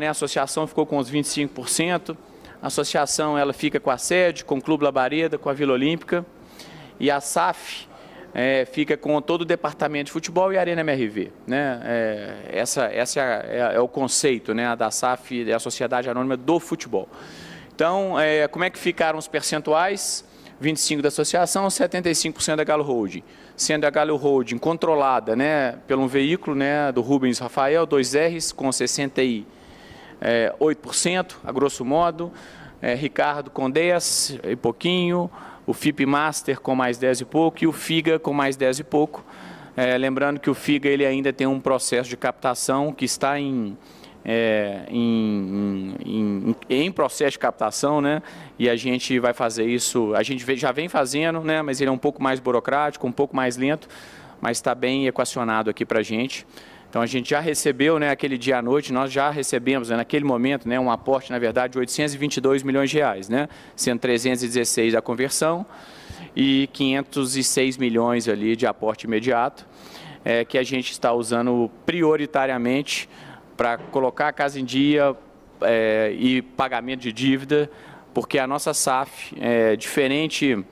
Né, a associação ficou com os 25%, a associação ela fica com a sede, com o Clube Labareda, com a Vila Olímpica e a SAF é, fica com todo o departamento de futebol e a Arena MRV. Né? É, essa essa é, é, é, o conceito né, da SAF, da a Sociedade Anônima do Futebol. Então, é, como é que ficaram os percentuais? 25% da associação, 75% da Galo Holding. Sendo a Galo Holding controlada né, pelo um veículo né, do Rubens Rafael, 2Rs, com 60 é, 8%, a grosso modo, é, Ricardo com 10 e pouquinho, o FIP Master com mais 10 e pouco e o FIGA com mais 10 e pouco. É, lembrando que o FIGA ele ainda tem um processo de captação que está em, é, em, em, em, processo de captação, né? E a gente vai fazer isso, a gente já vem fazendo, né? Mas ele é um pouco mais burocrático, um pouco mais lento mas está bem equacionado aqui para a gente. Então a gente já recebeu, né, aquele dia à noite, nós já recebemos, né, naquele momento, né, um aporte, na verdade, de 822 milhões de reais, né, sendo 316 a conversão e 506 milhões ali de aporte imediato, é, que a gente está usando prioritariamente para colocar a casa em dia é, e pagamento de dívida, porque a nossa SAF, é, diferente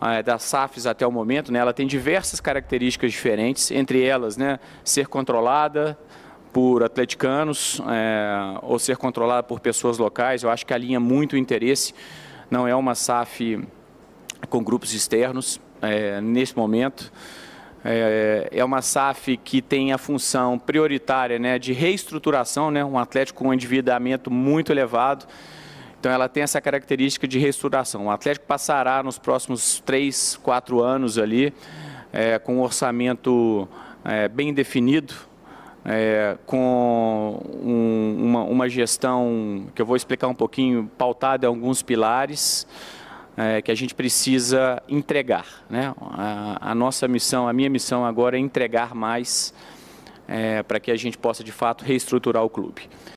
ah, é, das SAFs até o momento, né, ela tem diversas características diferentes, entre elas né, ser controlada por atleticanos é, ou ser controlada por pessoas locais. Eu acho que alinha muito o interesse, não é uma SAF com grupos externos é, nesse momento. É, é uma SAF que tem a função prioritária né, de reestruturação, né, um Atlético com um endividamento muito elevado. Então ela tem essa característica de reestruturação. O Atlético passará nos próximos três, quatro anos ali é, com um orçamento é, bem definido, é, com um, uma, uma, gestão que eu vou explicar um pouquinho, pautada em alguns pilares é, que a gente precisa entregar. Né? A, a, nossa missão, a minha missão agora é entregar mais é, para que a gente possa de fato reestruturar o clube.